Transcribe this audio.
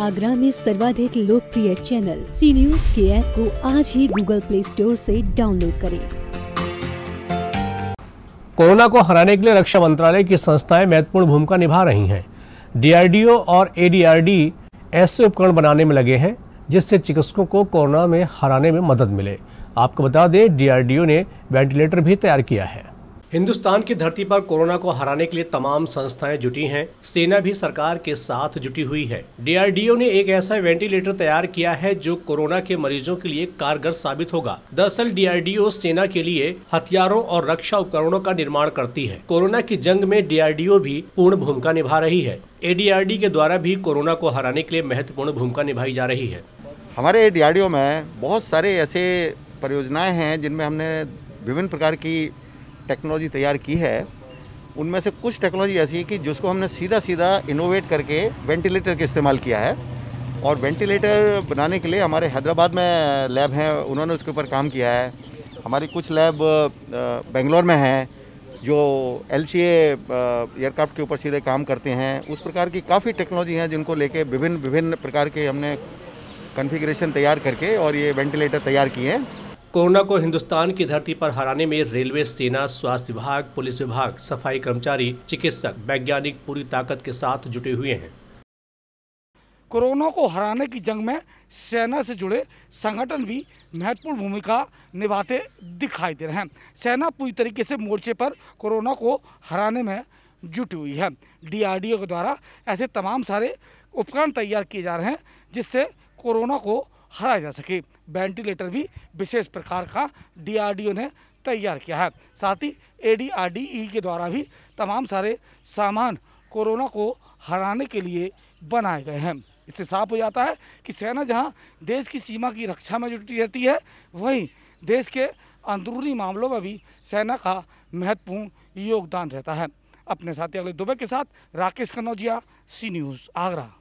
आगरा में सर्वाधिक लोकप्रिय चैनल सी न्यूज के ऐप को आज ही गूगल प्ले स्टोर से डाउनलोड करें कोरोना को हराने के लिए रक्षा मंत्रालय की संस्थाएं महत्वपूर्ण भूमिका निभा रही हैं डीआरडीओ और एडीआरडी ऐसे उपकरण बनाने में लगे हैं जिससे चिकित्सकों को कोरोना में हराने में मदद मिले आपको बता दें डीआरडीओ ने वेंटिलेटर भी तैयार किया है हिंदुस्तान की धरती पर कोरोना को हराने के लिए तमाम संस्थाएं जुटी हैं सेना भी सरकार के साथ जुटी हुई है डीआरडीओ ने एक ऐसा वेंटिलेटर तैयार किया है जो कोरोना के मरीजों के लिए कारगर साबित होगा दरअसल डीआरडीओ सेना के लिए हथियारों और रक्षा उपकरणों का निर्माण करती है कोरोना की जंग में डी भी पूर्ण भूमिका निभा रही है ए के द्वारा भी कोरोना को हराने के लिए महत्वपूर्ण भूमिका निभाई जा रही है हमारे डी में बहुत सारे ऐसे परियोजनाएं हैं जिनमें हमने विभिन्न प्रकार की टेक्नोलॉजी तैयार की है उनमें से कुछ टेक्नोलॉजी ऐसी है कि जिसको हमने सीधा सीधा इनोवेट करके वेंटिलेटर के इस्तेमाल किया है और वेंटिलेटर बनाने के लिए हमारे हैदराबाद में लैब हैं उन्होंने उसके ऊपर काम किया है हमारी कुछ लैब बेंगलोर में हैं जो एल सी एयरक्राफ्ट के ऊपर सीधे काम करते हैं उस प्रकार की काफ़ी टेक्नोलॉजी हैं जिनको लेके विभिन्न विभिन्न प्रकार के हमने कॉन्फ़िगरेशन तैयार करके और ये वेंटिलेटर तैयार किए हैं कोरोना को हिंदुस्तान की धरती पर हराने में रेलवे सेना स्वास्थ्य विभाग पुलिस विभाग सफाई कर्मचारी चिकित्सक वैज्ञानिक पूरी ताकत के साथ जुटे हुए हैं कोरोना को हराने की जंग में सेना से जुड़े संगठन भी महत्वपूर्ण भूमिका निभाते दिखाई दे रहे हैं सेना पूरी तरीके से मोर्चे पर कोरोना को हराने में जुटी हुई है डीआरडीओ के द्वारा ऐसे तमाम सारे उपकरण तैयार किए जा रहे हैं जिससे कोरोना को हराया जा सके वेंटिलेटर भी विशेष प्रकार का डीआरडीओ ने तैयार किया है साथ ही एडीआरडीई e के द्वारा भी तमाम सारे सामान कोरोना को हराने के लिए बनाए गए हैं इससे साफ हो जाता है कि सेना जहाँ देश की सीमा की रक्षा में जुटी रहती है वहीं देश के अंदरूनी मामलों में भी सेना का महत्वपूर्ण योगदान रहता है अपने साथी अगले दुबे के साथ राकेश कन्नौजिया सी न्यूज़ आगरा